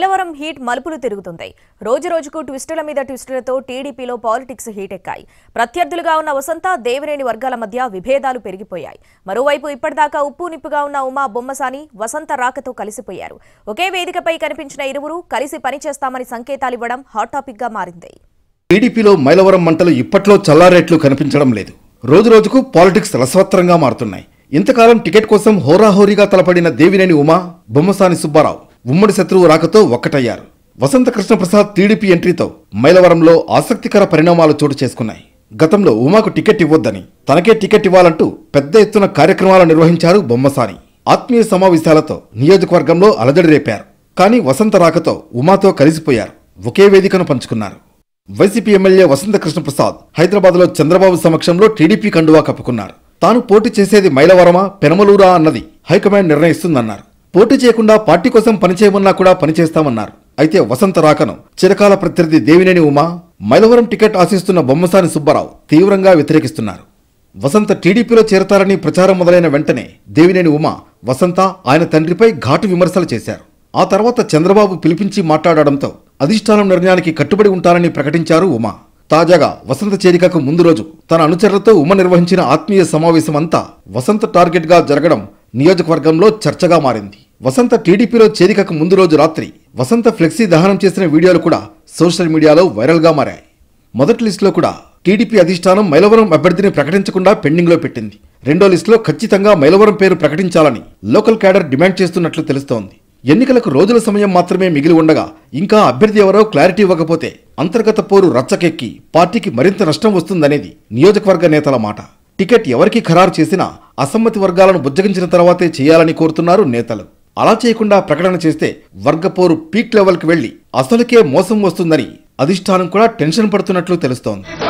నిలవరం heat మలుపులు తిరుగుతుంది రోజురోజుకు ట్విస్టుల మీద ట్విస్టులతో టీడీపీలో పాలిటిక్స్ హీట్ ఎక్కాయి ప్రత్యర్థులుగా ఉన్న వసంత దేవినేని వర్గాల మధ్య విభేదాలు పెరిగిపోయాయి మరోవైపు ఇప్పటిదాకా ఉప్పు నిప్పుగా ఉన్న ఉమా బొమ్మసాని వసంత రాకతో కలిసిపోయారు ఒకే వేదికపై కనిపించిన ఇరువురు కలిసి పనిచేస్తామని సంకేతాలివ్వడం హాట్ టాపిక్ గా మారింది టీడీపీలో మైలవరం మంటలు ఇప్పట్లో చల్లారేట్లు కనిపించడం లేదు రోజురోజుకు పాలిటిక్స్ రసవత్తరంగా మారుతున్నాయి ఇంతకాలం టికెట్ కోసం హోరాహోరీగా తలపడిన దేవినేని ఉమా బొమ్మసాని సుబ్బారావు ఉమ్మడి శత్రువు రాకతో ఒక్కటయ్యారు వసంత కృష్ణప్రసాద్ టీడీపీ ఎంట్రీతో మైలవరంలో ఆసక్తికర పరిణామాలు చోటు చేసుకున్నాయి గతంలో ఉమాకు టికెట్ ఇవ్వొద్దని తనకే టికెట్ ఇవ్వాలంటూ పెద్ద ఎత్తున కార్యక్రమాలు నిర్వహించారు బొమ్మసాని ఆత్మీయ సమావేశాలతో నియోజకవర్గంలో అలజడి రేపారు కానీ వసంత రాకతో ఉమాతో కలిసిపోయారు ఒకే వేదికను పంచుకున్నారు వైసీపీ ఎమ్మెల్యే వసంత కృష్ణప్రసాద్ హైదరాబాద్లో చంద్రబాబు సమక్షంలో టీడీపీ కండువా కప్పుకున్నారు తాను పోటీ చేసేది మైలవరమా పెనమలూరా అన్నది హైకమాండ్ నిర్ణయిస్తుందన్నారు పోటీ చేయకుండా పార్టీ కోసం పనిచేయమన్నా కూడా పనిచేస్తామన్నారు అయితే వసంత రాకను చిరకాల ప్రత్యర్థి దేవినేని ఉమా మైలవరం టికెట్ ఆశిస్తున్న బొమ్మసాని సుబ్బారావు తీవ్రంగా వ్యతిరేకిస్తున్నారు వసంత టీడీపీలో చేరతారని ప్రచారం మొదలైన వెంటనే దేవినేని ఉమా వసంత ఆయన తండ్రిపై ఘాటు విమర్శలు చేశారు ఆ తర్వాత చంద్రబాబు పిలిపించి మాట్లాడడంతో అధిష్టానం నిర్ణయానికి కట్టుబడి ఉంటానని ప్రకటించారు ఉమా తాజాగా వసంత చేరికకు ముందు రోజు తన అనుచరులతో ఉమ నిర్వహించిన ఆత్మీయ సమావేశమంతా వసంత టార్గెట్గా జరగడం నియోజకవర్గంలో చర్చగా మారింది వసంత టీడీపీలో చేరికకు ముందు రోజు రాత్రి వసంత ఫ్లెక్సీ దహనం చేసిన వీడియోలు కూడా సోషల్ మీడియాలో వైరల్గా మారాయి మొదటి లిస్టులో కూడా టీడీపీ అధిష్టానం మైలవరం అభ్యర్థిని ప్రకటించకుండా పెండింగ్లో పెట్టింది రెండో లిస్టులో ఖచ్చితంగా మైలవరం పేరు ప్రకటించాలని లోకల్ క్యాడర్ డిమాండ్ చేస్తున్నట్లు తెలుస్తోంది ఎన్నికలకు రోజుల సమయం మాత్రమే మిగిలి ఉండగా ఇంకా అభ్యర్థి ఎవరో క్లారిటీ ఇవ్వకపోతే అంతర్గత పోరు రచ్చకెక్కి పార్టీకి మరింత నష్టం వస్తుందనేది నియోజకవర్గ నేతల మాట టికెట్ ఎవరికి ఖరారు చేసినా అసమ్మతి వర్గాలను బుజ్జగించిన తర్వాతే చేయాలని కోరుతున్నారు నేతలు అలా చేయకుండా ప్రకటన చేస్తే వర్గపోరు పీక్ లెవెల్కి వెళ్లి అసలుకే మోసం వస్తుందని అధిష్టానం కూడా టెన్షన్ పడుతున్నట్లు తెలుస్తోంది